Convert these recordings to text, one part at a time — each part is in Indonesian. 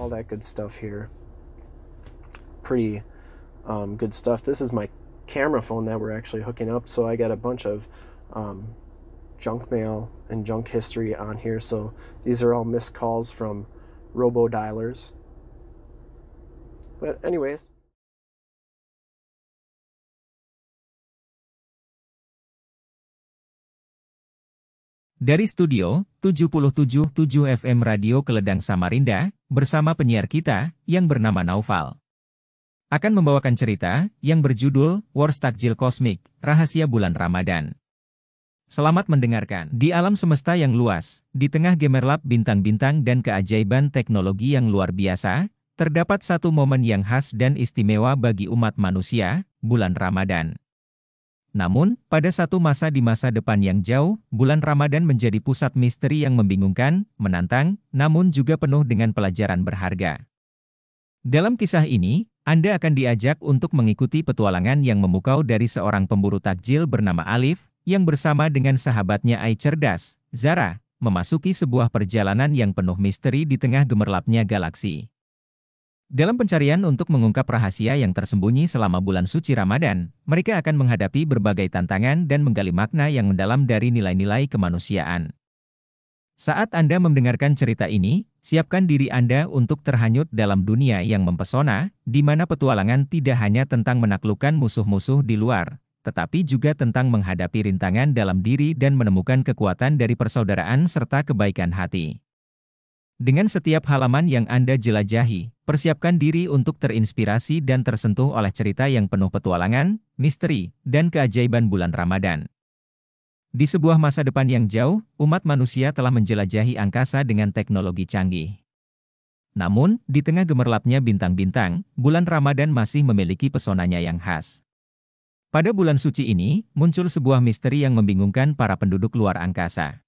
all that good stuff here. Pretty um, good stuff. This is my camera phone that we're actually hooking up, so I got a bunch of um, junk mail and junk history on here. So these are all missed calls from robo dialers. But, anyways. Dari Studio 77.7 FM Radio Keledang Samarinda, bersama penyiar kita yang bernama Naufal. Akan membawakan cerita yang berjudul War Takjil Kosmik, Rahasia Bulan Ramadan. Selamat mendengarkan. Di alam semesta yang luas, di tengah gemerlap bintang-bintang dan keajaiban teknologi yang luar biasa, terdapat satu momen yang khas dan istimewa bagi umat manusia, bulan Ramadan. Namun, pada satu masa di masa depan yang jauh, bulan Ramadan menjadi pusat misteri yang membingungkan, menantang, namun juga penuh dengan pelajaran berharga. Dalam kisah ini, Anda akan diajak untuk mengikuti petualangan yang memukau dari seorang pemburu takjil bernama Alif, yang bersama dengan sahabatnya Ai Cerdas, Zara, memasuki sebuah perjalanan yang penuh misteri di tengah gemerlapnya galaksi. Dalam pencarian untuk mengungkap rahasia yang tersembunyi selama bulan suci Ramadan, mereka akan menghadapi berbagai tantangan dan menggali makna yang mendalam dari nilai-nilai kemanusiaan. Saat Anda mendengarkan cerita ini, siapkan diri Anda untuk terhanyut dalam dunia yang mempesona, di mana petualangan tidak hanya tentang menaklukkan musuh-musuh di luar, tetapi juga tentang menghadapi rintangan dalam diri dan menemukan kekuatan dari persaudaraan serta kebaikan hati. Dengan setiap halaman yang Anda jelajahi, persiapkan diri untuk terinspirasi dan tersentuh oleh cerita yang penuh petualangan, misteri, dan keajaiban bulan Ramadan. Di sebuah masa depan yang jauh, umat manusia telah menjelajahi angkasa dengan teknologi canggih. Namun, di tengah gemerlapnya bintang-bintang, bulan Ramadan masih memiliki pesonanya yang khas. Pada bulan suci ini, muncul sebuah misteri yang membingungkan para penduduk luar angkasa.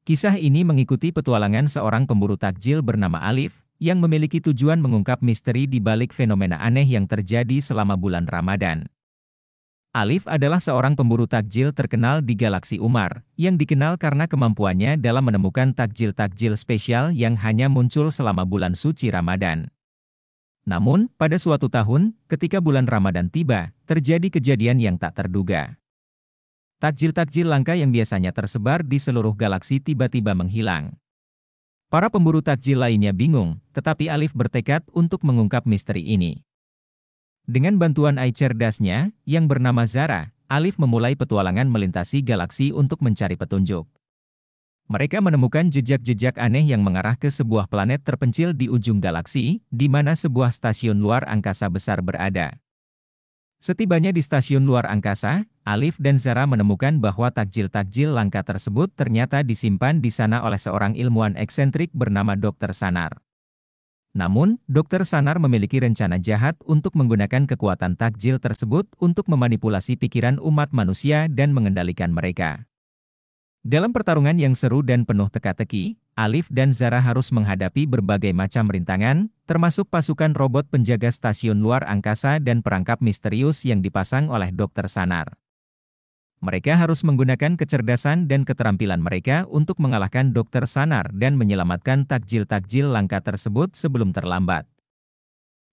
Kisah ini mengikuti petualangan seorang pemburu takjil bernama Alif, yang memiliki tujuan mengungkap misteri di balik fenomena aneh yang terjadi selama bulan Ramadan. Alif adalah seorang pemburu takjil terkenal di galaksi Umar, yang dikenal karena kemampuannya dalam menemukan takjil-takjil spesial yang hanya muncul selama bulan suci Ramadan. Namun, pada suatu tahun, ketika bulan Ramadan tiba, terjadi kejadian yang tak terduga. Takjil-takjil langka yang biasanya tersebar di seluruh galaksi tiba-tiba menghilang. Para pemburu takjil lainnya bingung, tetapi Alif bertekad untuk mengungkap misteri ini. Dengan bantuan AI cerdasnya, yang bernama Zara, Alif memulai petualangan melintasi galaksi untuk mencari petunjuk. Mereka menemukan jejak-jejak aneh yang mengarah ke sebuah planet terpencil di ujung galaksi, di mana sebuah stasiun luar angkasa besar berada. Setibanya di stasiun luar angkasa, Alif dan Zara menemukan bahwa takjil-takjil langka tersebut ternyata disimpan di sana oleh seorang ilmuwan eksentrik bernama Dr. Sanar. Namun, Dr. Sanar memiliki rencana jahat untuk menggunakan kekuatan takjil tersebut untuk memanipulasi pikiran umat manusia dan mengendalikan mereka. Dalam pertarungan yang seru dan penuh teka-teki, Alif dan Zara harus menghadapi berbagai macam rintangan, termasuk pasukan robot penjaga stasiun luar angkasa dan perangkap misterius yang dipasang oleh Dr. Sanar. Mereka harus menggunakan kecerdasan dan keterampilan mereka untuk mengalahkan Dr. Sanar dan menyelamatkan takjil-takjil langka tersebut sebelum terlambat.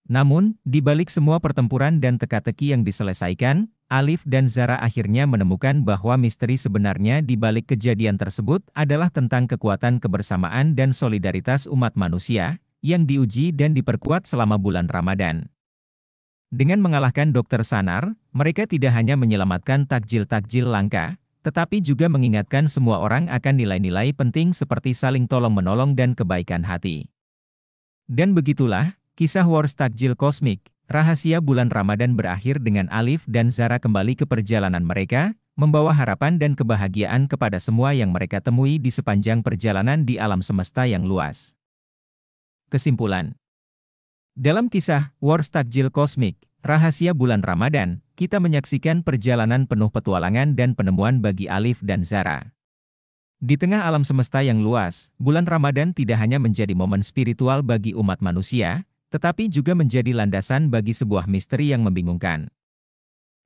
Namun, di balik semua pertempuran dan teka-teki yang diselesaikan, Alif dan Zara akhirnya menemukan bahwa misteri sebenarnya di balik kejadian tersebut adalah tentang kekuatan kebersamaan dan solidaritas umat manusia, yang diuji dan diperkuat selama bulan Ramadan. Dengan mengalahkan Dokter Sanar, mereka tidak hanya menyelamatkan takjil-takjil langka, tetapi juga mengingatkan semua orang akan nilai-nilai penting seperti saling tolong-menolong dan kebaikan hati. Dan begitulah, Kisah Wars Takjil Kosmik, rahasia bulan Ramadan berakhir dengan Alif dan Zara kembali ke perjalanan mereka, membawa harapan dan kebahagiaan kepada semua yang mereka temui di sepanjang perjalanan di alam semesta yang luas. Kesimpulan Dalam kisah Wars Takjil Kosmik, rahasia bulan Ramadan, kita menyaksikan perjalanan penuh petualangan dan penemuan bagi Alif dan Zara. Di tengah alam semesta yang luas, bulan Ramadan tidak hanya menjadi momen spiritual bagi umat manusia, tetapi juga menjadi landasan bagi sebuah misteri yang membingungkan.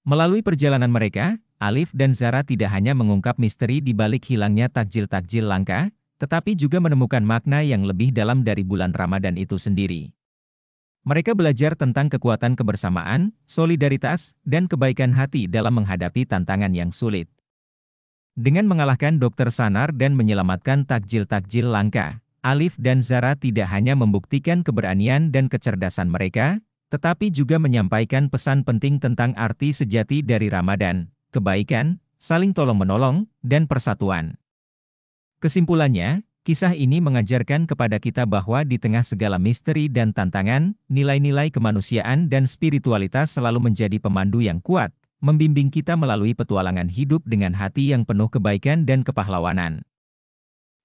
Melalui perjalanan mereka, Alif dan Zara tidak hanya mengungkap misteri di balik hilangnya takjil-takjil langka, tetapi juga menemukan makna yang lebih dalam dari bulan Ramadan itu sendiri. Mereka belajar tentang kekuatan kebersamaan, solidaritas, dan kebaikan hati dalam menghadapi tantangan yang sulit. Dengan mengalahkan Dokter Sanar dan menyelamatkan takjil-takjil langka, Alif dan Zara tidak hanya membuktikan keberanian dan kecerdasan mereka, tetapi juga menyampaikan pesan penting tentang arti sejati dari Ramadan, kebaikan, saling tolong-menolong, dan persatuan. Kesimpulannya, kisah ini mengajarkan kepada kita bahwa di tengah segala misteri dan tantangan, nilai-nilai kemanusiaan dan spiritualitas selalu menjadi pemandu yang kuat, membimbing kita melalui petualangan hidup dengan hati yang penuh kebaikan dan kepahlawanan.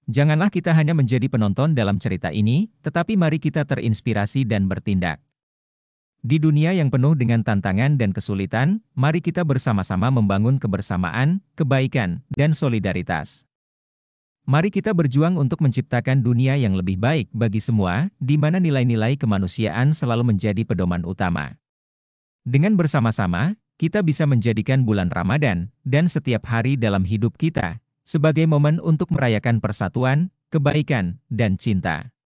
Janganlah kita hanya menjadi penonton dalam cerita ini, tetapi mari kita terinspirasi dan bertindak. Di dunia yang penuh dengan tantangan dan kesulitan, mari kita bersama-sama membangun kebersamaan, kebaikan, dan solidaritas. Mari kita berjuang untuk menciptakan dunia yang lebih baik bagi semua, di mana nilai-nilai kemanusiaan selalu menjadi pedoman utama. Dengan bersama-sama, kita bisa menjadikan bulan Ramadan dan setiap hari dalam hidup kita sebagai momen untuk merayakan persatuan, kebaikan, dan cinta.